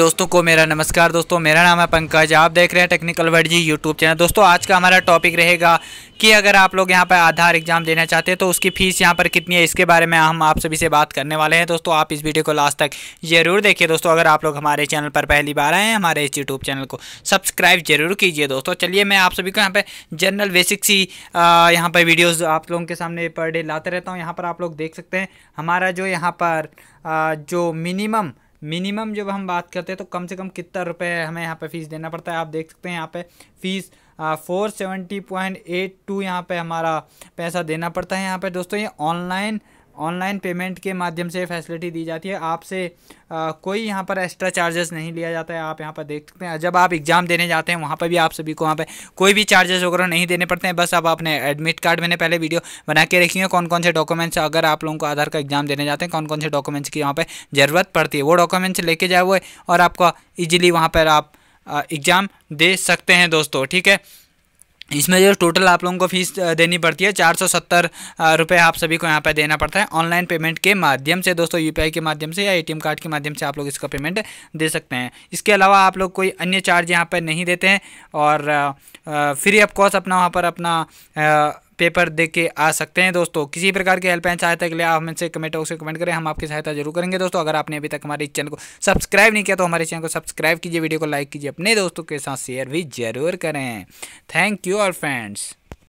दोस्तों को मेरा नमस्कार दोस्तों मेरा नाम है पंकज आप देख रहे हैं technical word ji YouTube channel दोस्तों आज का हमारा टॉपिक रहेगा कि अगर आप लोग यहाँ पर आधार एग्जाम देना चाहते हैं तो उसकी फीस यहाँ पर कितनी है इसके बारे में हम आप सभी से बात करने वाले हैं दोस्तों आप इस वीडियो को लास्ट तक जरूर देखिए दोस्तों अगर आप लोग हमारे चैनल पर पहली बार आए हैं हमारे इस यूट्यूब चैनल को सब्सक्राइब जरूर कीजिए दोस्तों चलिए मैं आप सभी को यहाँ पर जनरल बेसिक सी यहाँ पर वीडियोज़ आप लोगों के सामने पर डे लाते रहता हूँ यहाँ पर आप लोग देख सकते हैं हमारा जो यहाँ पर जो मिनिमम मिनिमम जब हम बात करते हैं तो कम से कम कितना रुपए हमें यहाँ पे फ़ीस देना पड़ता है आप देख सकते हैं यहाँ पे fees four seventy point eight two यहाँ पर हमारा पैसा देना पड़ता है यहाँ पे दोस्तों ये ऑनलाइन ऑनलाइन पेमेंट के माध्यम से फैसिलिटी दी जाती है आपसे कोई यहाँ पर एक्स्ट्रा चार्जेस नहीं लिया जाता है आप यहाँ पर देख सकते हैं जब आप एग्ज़ाम देने जाते हैं वहाँ पर भी आप सभी को वहाँ पर कोई भी चार्जेस वगैरह नहीं देने पड़ते हैं बस आप अपने एडमिट कार्ड मैंने पहले वीडियो बना के रखी है कौन कौन से डॉक्यूमेंट्स अगर आप लोगों को आधार का एग्ज़ाम देने जाते हैं कौन कौन से डॉक्यूमेंट्स की वहाँ पर ज़रूरत पड़ती है वो डॉक्यूमेंट्स लेके जाए हुए और आपका ईजिली वहाँ पर आप एग्ज़ाम दे सकते हैं दोस्तों ठीक है इसमें जो टोटल आप लोगों को फीस देनी पड़ती है चार सौ सत्तर रुपये आप सभी को यहाँ पर देना पड़ता है ऑनलाइन पेमेंट के माध्यम से दोस्तों यूपीआई के माध्यम से या एटीएम कार्ड के माध्यम से आप लोग इसका पेमेंट दे सकते हैं इसके अलावा आप लोग कोई अन्य चार्ज यहाँ पर नहीं देते हैं और फ्री ऑफ कॉस्ट अपना वहाँ पर अपना पेपर दे के आ सकते हैं दोस्तों किसी प्रकार की हेल्प एंड सहायता के लिए आप हमसे कमेंट बॉक्स में कमेंट करें हम आपकी सहायता जरूर करेंगे दोस्तों अगर आपने अभी तक हमारे चैनल को सब्सक्राइब नहीं किया तो हमारे चैनल को सब्सक्राइब कीजिए वीडियो को लाइक कीजिए अपने दोस्तों के साथ शेयर भी जरूर करें थैंक यू और फ्रेंड्स